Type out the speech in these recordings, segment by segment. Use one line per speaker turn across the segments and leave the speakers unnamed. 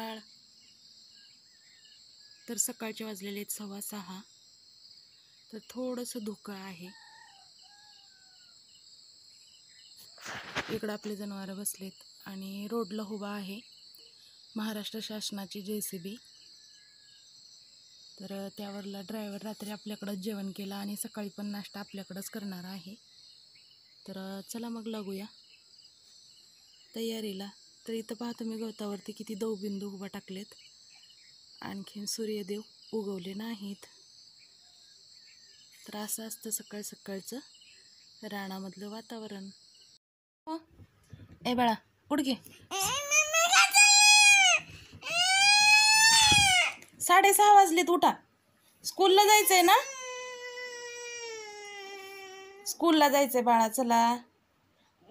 सकाळ तर सकाळचे वाजलेले आहेत सव्वा सहा तर थोडंसं धुकं आहे इकडं आपले जनावरं बसलेत आणि रोडला हुबा आहे महाराष्ट्र शासनाची जे सी बी तर त्यावरला ड्रायव्हर रात्री आपल्याकडंच जेवण केलं आणि सकाळी पण नाश्ता आपल्याकडंच करणार आहे तर चला मग लागूया तयारीला तर इथं पाहतो मी गवतावरती किती दवबिंदू उभा टाकलेत आणखीन सूर्यदेव उगवले नाहीत तर असं असतं सकाळ सकाळचं राणामधलं वातावरण हो? ए बाळा उडके साडेसहा वाजलेत उठा स्कूलला जायचंय ना स्कूलला जायचंय बाळा चला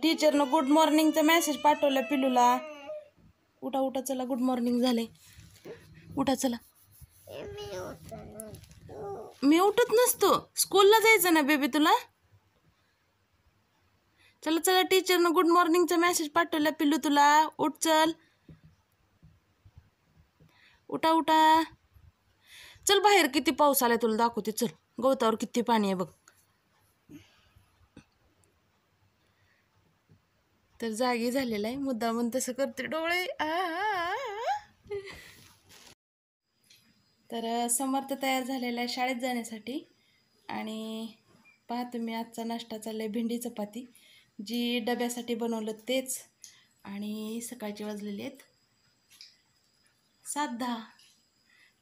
टीचरनं गुड मॉर्निंगचा मेसेज पाठवला पिलूला उठा उठा चला गुड मॉर्निंग झाले उठा चला मी उठत नसतो स्कूलला जायचं ना बेबी तुला चला चला टीचरनं गुड मॉर्निंगचा मेसेज पाठवला पिल्लू तुला उठ चल उठा उठा चल बाहेर किती पाऊस आलाय तुला दाखवते चल गवतावर किती पाणी आहे बघ तर जागी झालेला आहे मुद्दा म्हणून तसं करते डोळे तर समर्थ तयार झालेला आहे शाळेत जाण्यासाठी आणि पहा तुम्ही आजचा नाश्ता चाललाय आहे भेंडी चपाती जी डब्यासाठी बनवलं तेच आणि सकाळचे वाजलेले आहेत सात दहा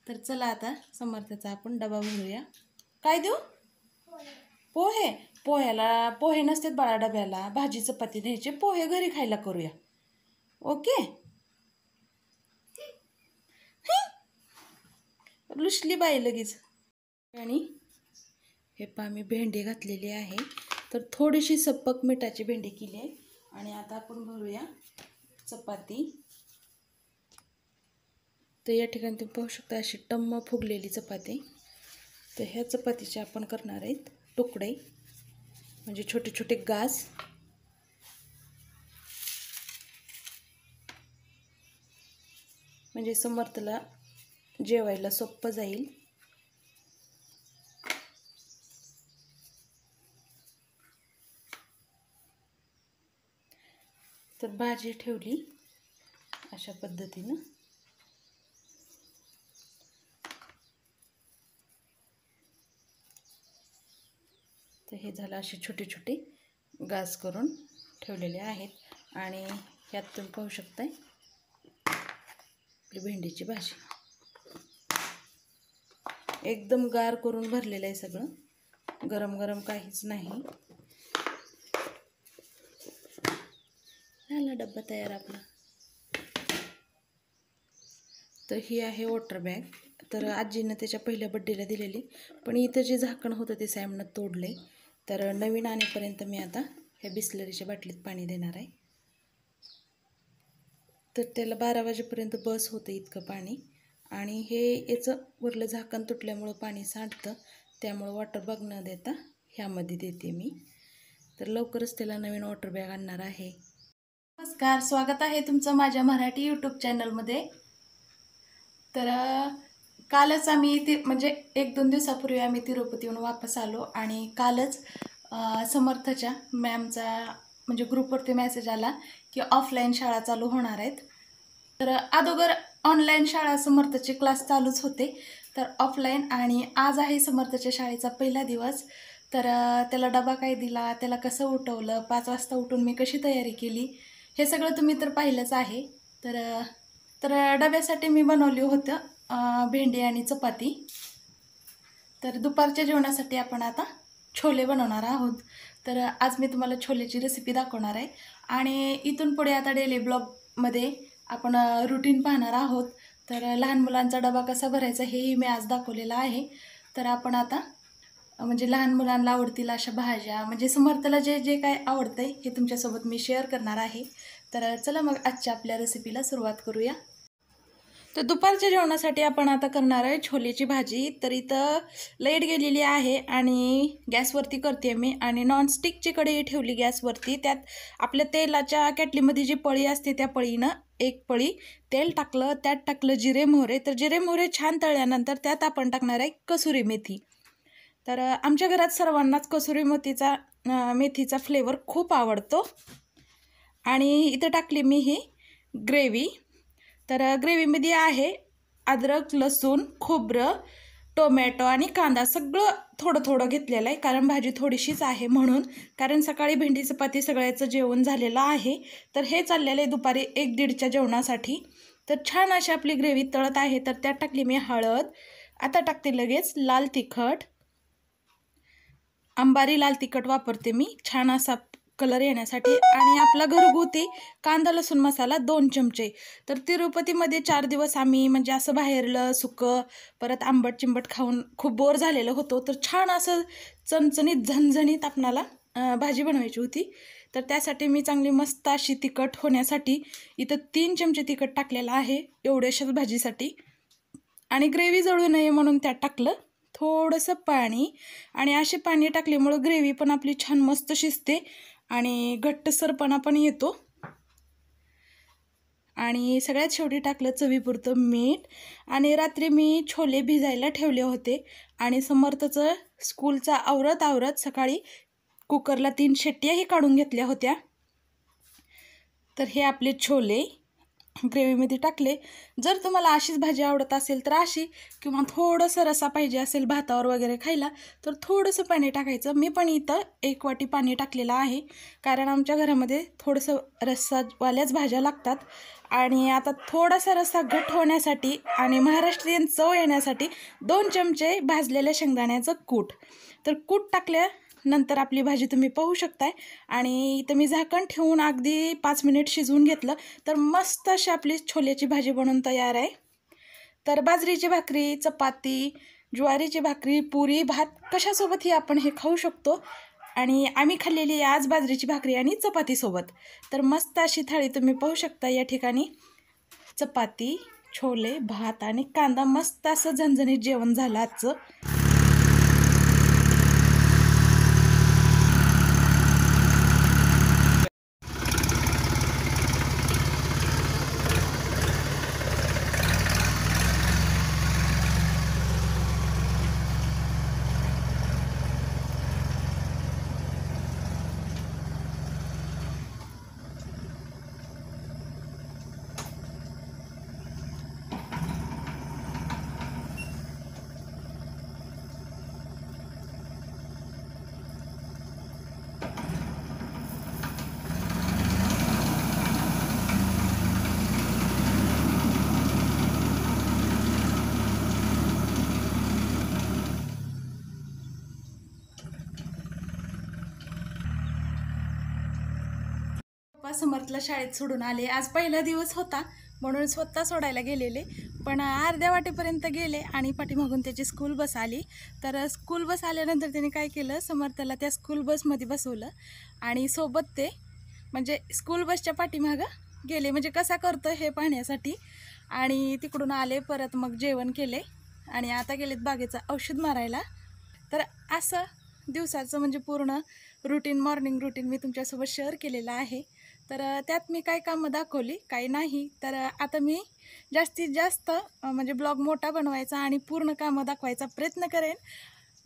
तर चला आता समर्थाचा आपण डबा भरूया काय देऊ पोहे पोह्याला पोहे नसतात बाळा डब्याला भाजी चपाती न्यायचे पोहे घरी खायला करूया ओके लुसली बाई लगेच आणि हे पहा मी भेंडी घातलेली आहे तर थोडीशी सप्पक मिठाची भेंडी केली आहे आणि आता आपण भरूया चपाती तर या ठिकाणी तुम्ही पाहू शकता अशी टम्म फुगलेली चपाती तर ह्या चपातीचे आपण करणार आहेत तुकडे म्हणजे छोटे छोटे गास म्हणजे समर्थला जेवायला सोपं जाईल तर भाजी ठेवली अशा पद्धतीनं हे झालं असे छोटे छोटे गास करून ठेवलेले आहेत आणि ह्यात तुम्ही पाहू शकताय आपली भेंडीची भाजी एकदम गार करून भरलेलं आहे सगळं गरम गरम काहीच नाही झाला डब्बा तयार आपला तर ही आहे वॉटर बॅग तर आजीनं त्याच्या पहिल्या बड्डेला दिलेली पण इथं जे झाकण होतं ते सॅमनं तोडले तर नवीन आणेपर्यंत मी आता ह्या बिस्लरीच्या बाटलीत पाणी देणार आहे तर त्याला बारा वाजेपर्यंत बस होतं इतकं पाणी आणि हे याचं वरलं झाकण तुटल्यामुळं पाणी सांडतं त्यामुळं वॉटर बॅग न देता ह्यामध्ये देते मी तर लवकरच त्याला नवीन वॉटर बॅग आणणार आहे नमस्कार स्वागत आहे तुमचं माझ्या मराठी यूट्यूब चॅनलमध्ये तर कालच आम्ही ती म्हणजे एक दोन दिवसापूर्वी आम्ही तिरुपतीहून वापस आलो आणि कालच समर्थच्या मॅमचा म्हणजे ग्रुपवरती मेसेज आला की ऑफलाईन शाळा चालू होणार आहेत तर अगोदर ऑनलाईन शाळा समर्थचे क्लास चालूच होते तर ऑफलाईन आणि आज आहे समर्थच्या शाळेचा पहिला दिवस तर त्याला डबा काय दिला त्याला कसं उठवलं पाच वाजता उठून मी कशी तयारी केली हे सगळं तुम्ही तर पाहिलंच आहे तर तर डब्यासाठी मी बनवली होतं भेंडी आणि चपाती तर दुपारच्या जेवणासाठी आपण आता छोले बनवणार आहोत तर आज मी तुम्हाला छोलेची रेसिपी दाखवणार आहे आणि इथून पुढे आता डेली ब्लॉगमध्ये आपण रुटीन पाहणार आहोत तर लहान मुलांचा डबा कसा भरायचा हेही मी आज दाखवलेला आहे तर आपण आता म्हणजे लहान मुलांना आवडतील अशा भाज्या म्हणजे समर्थला जे जे काय आवडतं आहे हे तुमच्यासोबत मी शेअर करणार आहे तर चला मग आजच्या आपल्या रेसिपीला सुरुवात करूया तर दुपारच्या जेवणासाठी आपण आता करणार आहे छोलेची भाजी तर इथं लाईट गेलेली आहे आणि गॅसवरती करते मी आणि नॉनस्टिकची कढई ठेवली गॅसवरती त्यात आपल्या तेलाच्या कॅटलीमध्ये जी पळी असते त्या पळीनं एक पळी तेल टाकलं त्यात टाकलं जिरे मोहरे तर जिरे मोहरे छान तळल्यानंतर त्यात आपण टाकणार आहे कसुरी मेथी तर आमच्या घरात सर्वांनाच कसुरी मेथीचा मेथीचा फ्लेवर खूप आवडतो आणि इथं टाकली मी ही ग्रेव्ही तर ग्रेव्हीमध्ये आहे अद्रक लसूण खोबरं टोमॅटो आणि कांदा सगळं थोडं थोडं घेतलेलं आहे कारण भाजी थोडीशीच आहे म्हणून कारण सकाळी भेंडी चपाती सगळ्याचं जेवण झालेलं आहे तर हे चाललेलं आहे दुपारी एक दीडच्या जेवणासाठी तर छान अशी आपली ग्रेव्ही तळत आहे तर त्यात टाकली मी हळद आता टाकते लगेच लाल तिखट अंबारी लाल तिखट वापरते मी छान असा कलर येण्यासाठी आणि आपला घरगुती कांदा लसूण मसाला दोन चमचे तर तिरुपतीमध्ये चार दिवस आम्ही म्हणजे असं बाहेरलं सुकं परत आंबट चिंबट खाऊन खूप बोर झालेलं होतो तर छान असं चणचणीत झणझणीत आपणाला भाजी बनवायची होती तर त्यासाठी मी चांगली मस्त अशी तिखट होण्यासाठी इथं तीन चमचे तिखट टाकलेलं आहे एवढ्याशाच भाजीसाठी आणि ग्रेव्ही जळू नये म्हणून त्यात टाकलं थोडंसं पाणी आणि असे पाणी टाकल्यामुळं ग्रेव्ही पण आपली छान मस्त शिजते आणि घट्टसरपणा पण येतो आणि सगळ्यात शेवटी टाकलं चवीपुरतं मीठ आणि रात्री मी छोले भिजायला ठेवले होते आणि समर्थचं स्कूलचा आवरत आवरत सकाळी कुकरला तीन शेट्ट्याही काढून घेतल्या होत्या तर हे आपले छोले ग्रेव्हीमध्ये टाकले जर तुम्हाला अशीच भाजी आवडत असेल तर अशी किंवा थोडंसं रसा पाहिजे असेल भातावर वगैरे खायला तर थोडंसं पाणी टाकायचं मी पण इथं एक वाटी पाणी टाकलेलं आहे कारण आमच्या घरामध्ये थोडंसं रस्सावाल्याच भाज्या लागतात आणि आता थोडासा रस्सा घट होण्यासाठी आणि महाराष्ट्रीयन चव येण्यासाठी दोन चमचे भाजलेल्या शेंगदाण्याचं कूट तर कूट टाकल्या नंतर आपली भाजी तुम्ही पाहू शकताय आणि इथं मी झाकण ठेवून अगदी पाच मिनिट शिजवून घेतलं तर मस्त अशी आपली छोल्याची भाजी बनवून तयार आहे तर बाजरीची भाकरी चपाती ज्वारीची भाकरी पुरी भात कशासोबतही आपण हे खाऊ शकतो आणि आम्ही खाल्लेली आज बाजरीची भाकरी आणि चपातीसोबत तर मस्त अशी थाळी तुम्ही पाहू शकता या ठिकाणी चपाती छोले भात आणि कांदा मस्त असं झणझणीत जेवण झालं आजचं समर्थला शाळेत सोडून आले आज पहिला दिवस होता म्हणून स्वतः सोडायला गेलेले पण अर्ध्या वाटेपर्यंत गेले आणि पाठीमागून त्याची स्कूल बस आली तर स्कूल बस आल्यानंतर त्याने काय केलं समर्थला त्या स्कूल बसमध्ये बसवलं आणि सोबत ते म्हणजे स्कूल बसच्या पाठीमागं गेले म्हणजे कसा करतो हे पाहण्यासाठी आणि तिकडून आले परत मग जेवण केले आणि आता गेलेत बागेचं औषध मारायला तर असं दिवसाचं म्हणजे पूर्ण रुटीन मॉर्निंग रुटीन मी तुमच्यासोबत शेअर केलेलं आहे तर त्यात मी काय कामं दाखवली काही नाही तर आता मी जास्तीत जास्त म्हणजे ब्लॉग मोठा बनवायचा आणि पूर्ण कामं दाखवायचा प्रयत्न करेन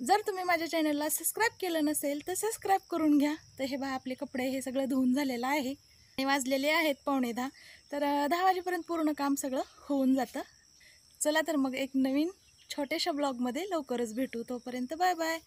जर तुम्ही माझ्या चॅनलला सबस्क्राईब केलं नसेल तर सबस्क्राईब करून घ्या तर हे बा आपले कपडे हे सगळं धुवून झालेलं आहे आणि वाजलेले आहेत पावणे दहा तर दहा वाजेपर्यंत पूर्ण काम सगळं होऊन जातं चला तर मग एक नवीन छोट्याशा ब्लॉगमध्ये लवकरच भेटू तोपर्यंत बाय बाय